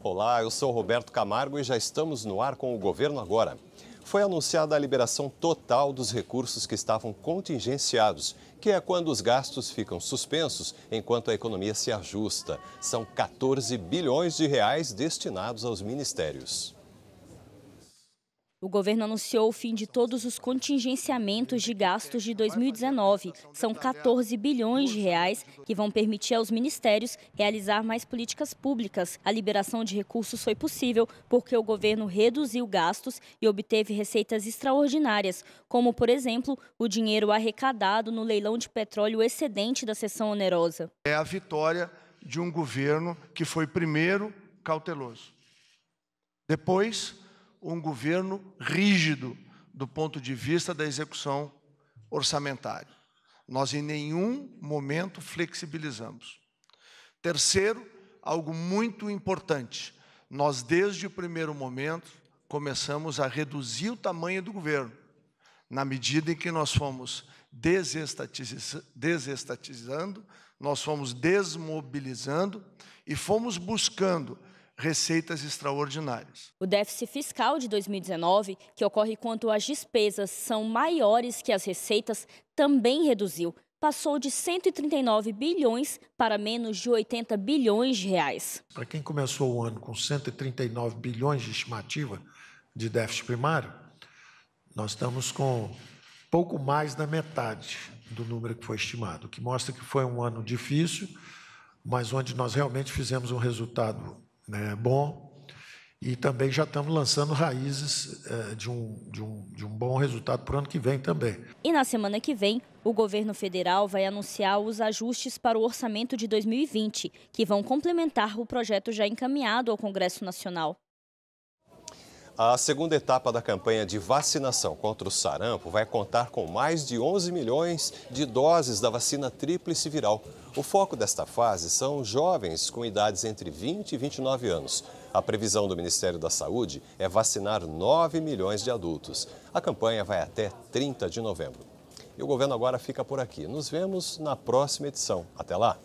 Olá, eu sou Roberto Camargo e já estamos no ar com o governo agora. Foi anunciada a liberação total dos recursos que estavam contingenciados, que é quando os gastos ficam suspensos enquanto a economia se ajusta. São 14 bilhões de reais destinados aos ministérios. O governo anunciou o fim de todos os contingenciamentos de gastos de 2019. São 14 bilhões de reais que vão permitir aos ministérios realizar mais políticas públicas. A liberação de recursos foi possível porque o governo reduziu gastos e obteve receitas extraordinárias, como, por exemplo, o dinheiro arrecadado no leilão de petróleo excedente da sessão onerosa. É a vitória de um governo que foi primeiro cauteloso. Depois, um governo rígido do ponto de vista da execução orçamentária. Nós em nenhum momento flexibilizamos. Terceiro, algo muito importante. Nós desde o primeiro momento começamos a reduzir o tamanho do governo, na medida em que nós fomos desestatizando, nós fomos desmobilizando e fomos buscando receitas extraordinárias. O déficit fiscal de 2019, que ocorre quando as despesas são maiores que as receitas, também reduziu. Passou de 139 bilhões para menos de 80 bilhões de reais. Para quem começou o ano com 139 bilhões de estimativa de déficit primário, nós estamos com pouco mais da metade do número que foi estimado, o que mostra que foi um ano difícil, mas onde nós realmente fizemos um resultado né, bom. E também já estamos lançando raízes é, de, um, de, um, de um bom resultado para o ano que vem também. E na semana que vem, o governo federal vai anunciar os ajustes para o orçamento de 2020, que vão complementar o projeto já encaminhado ao Congresso Nacional. A segunda etapa da campanha de vacinação contra o sarampo vai contar com mais de 11 milhões de doses da vacina tríplice viral. O foco desta fase são jovens com idades entre 20 e 29 anos. A previsão do Ministério da Saúde é vacinar 9 milhões de adultos. A campanha vai até 30 de novembro. E o governo agora fica por aqui. Nos vemos na próxima edição. Até lá!